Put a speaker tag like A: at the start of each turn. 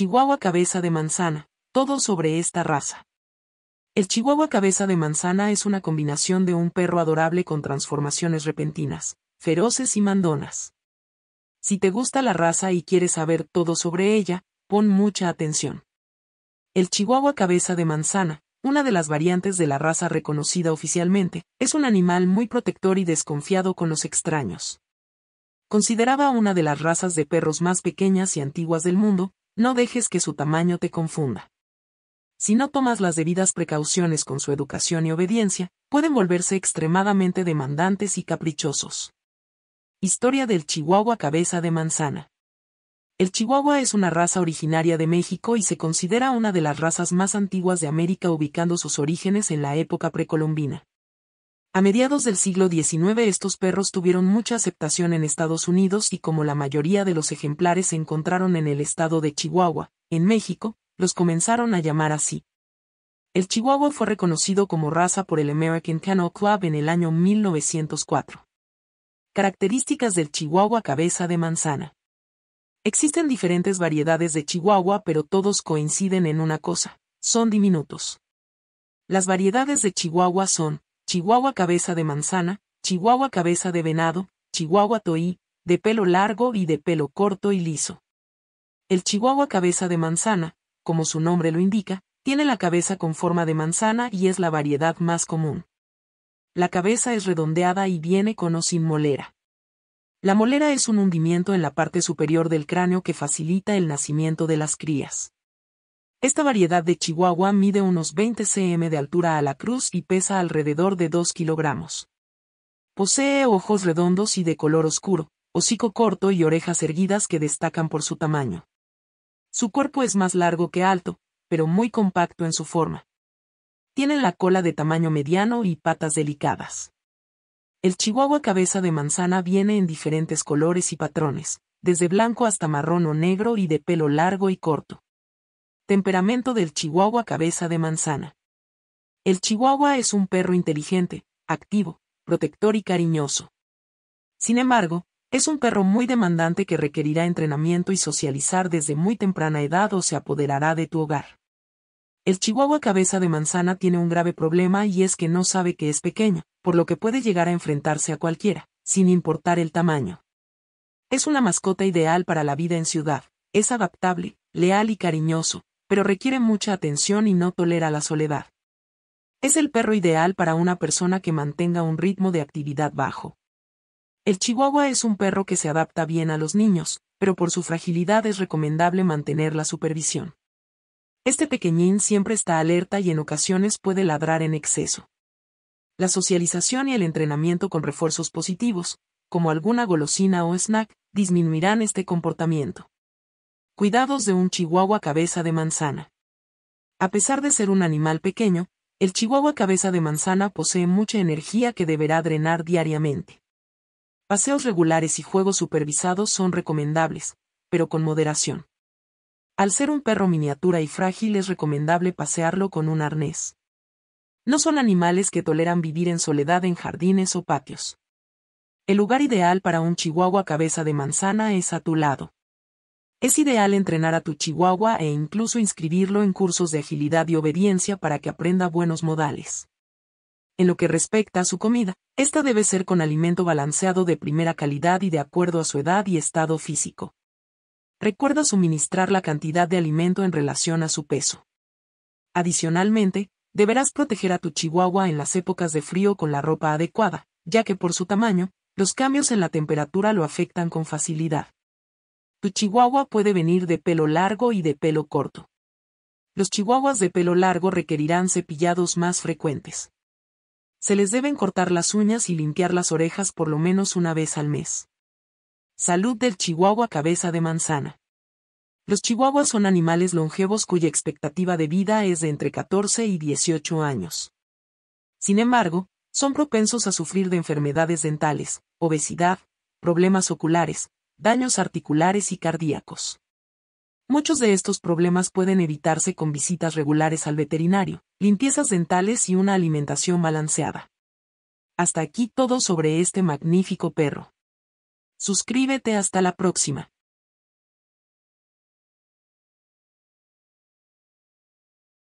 A: Chihuahua cabeza de manzana. Todo sobre esta raza. El Chihuahua cabeza de manzana es una combinación de un perro adorable con transformaciones repentinas, feroces y mandonas. Si te gusta la raza y quieres saber todo sobre ella, pon mucha atención. El Chihuahua cabeza de manzana, una de las variantes de la raza reconocida oficialmente, es un animal muy protector y desconfiado con los extraños. Consideraba una de las razas de perros más pequeñas y antiguas del mundo, no dejes que su tamaño te confunda. Si no tomas las debidas precauciones con su educación y obediencia, pueden volverse extremadamente demandantes y caprichosos. Historia del Chihuahua Cabeza de Manzana. El Chihuahua es una raza originaria de México y se considera una de las razas más antiguas de América ubicando sus orígenes en la época precolombina. A mediados del siglo XIX estos perros tuvieron mucha aceptación en Estados Unidos y como la mayoría de los ejemplares se encontraron en el estado de Chihuahua, en México, los comenzaron a llamar así. El Chihuahua fue reconocido como raza por el American Kennel Club en el año 1904. Características del Chihuahua cabeza de manzana. Existen diferentes variedades de Chihuahua pero todos coinciden en una cosa, son diminutos. Las variedades de Chihuahua son Chihuahua cabeza de manzana, Chihuahua cabeza de venado, Chihuahua toí, de pelo largo y de pelo corto y liso. El Chihuahua cabeza de manzana, como su nombre lo indica, tiene la cabeza con forma de manzana y es la variedad más común. La cabeza es redondeada y viene con o sin molera. La molera es un hundimiento en la parte superior del cráneo que facilita el nacimiento de las crías. Esta variedad de Chihuahua mide unos 20 cm de altura a la cruz y pesa alrededor de 2 kilogramos. Posee ojos redondos y de color oscuro, hocico corto y orejas erguidas que destacan por su tamaño. Su cuerpo es más largo que alto, pero muy compacto en su forma. Tiene la cola de tamaño mediano y patas delicadas. El chihuahua cabeza de manzana viene en diferentes colores y patrones, desde blanco hasta marrón o negro y de pelo largo y corto. Temperamento del Chihuahua Cabeza de Manzana. El Chihuahua es un perro inteligente, activo, protector y cariñoso. Sin embargo, es un perro muy demandante que requerirá entrenamiento y socializar desde muy temprana edad o se apoderará de tu hogar. El Chihuahua Cabeza de Manzana tiene un grave problema y es que no sabe que es pequeño, por lo que puede llegar a enfrentarse a cualquiera, sin importar el tamaño. Es una mascota ideal para la vida en ciudad, es adaptable, leal y cariñoso, pero requiere mucha atención y no tolera la soledad. Es el perro ideal para una persona que mantenga un ritmo de actividad bajo. El chihuahua es un perro que se adapta bien a los niños, pero por su fragilidad es recomendable mantener la supervisión. Este pequeñín siempre está alerta y en ocasiones puede ladrar en exceso. La socialización y el entrenamiento con refuerzos positivos, como alguna golosina o snack, disminuirán este comportamiento. Cuidados de un chihuahua cabeza de manzana. A pesar de ser un animal pequeño, el chihuahua cabeza de manzana posee mucha energía que deberá drenar diariamente. Paseos regulares y juegos supervisados son recomendables, pero con moderación. Al ser un perro miniatura y frágil es recomendable pasearlo con un arnés. No son animales que toleran vivir en soledad en jardines o patios. El lugar ideal para un chihuahua cabeza de manzana es a tu lado. Es ideal entrenar a tu chihuahua e incluso inscribirlo en cursos de agilidad y obediencia para que aprenda buenos modales. En lo que respecta a su comida, esta debe ser con alimento balanceado de primera calidad y de acuerdo a su edad y estado físico. Recuerda suministrar la cantidad de alimento en relación a su peso. Adicionalmente, deberás proteger a tu chihuahua en las épocas de frío con la ropa adecuada, ya que por su tamaño, los cambios en la temperatura lo afectan con facilidad. Tu chihuahua puede venir de pelo largo y de pelo corto. Los chihuahuas de pelo largo requerirán cepillados más frecuentes. Se les deben cortar las uñas y limpiar las orejas por lo menos una vez al mes. Salud del chihuahua cabeza de manzana. Los chihuahuas son animales longevos cuya expectativa de vida es de entre 14 y 18 años. Sin embargo, son propensos a sufrir de enfermedades dentales, obesidad, problemas oculares, daños articulares y cardíacos. Muchos de estos problemas pueden evitarse con visitas regulares al veterinario, limpiezas dentales y una alimentación balanceada. Hasta aquí todo sobre este magnífico perro. Suscríbete hasta la próxima.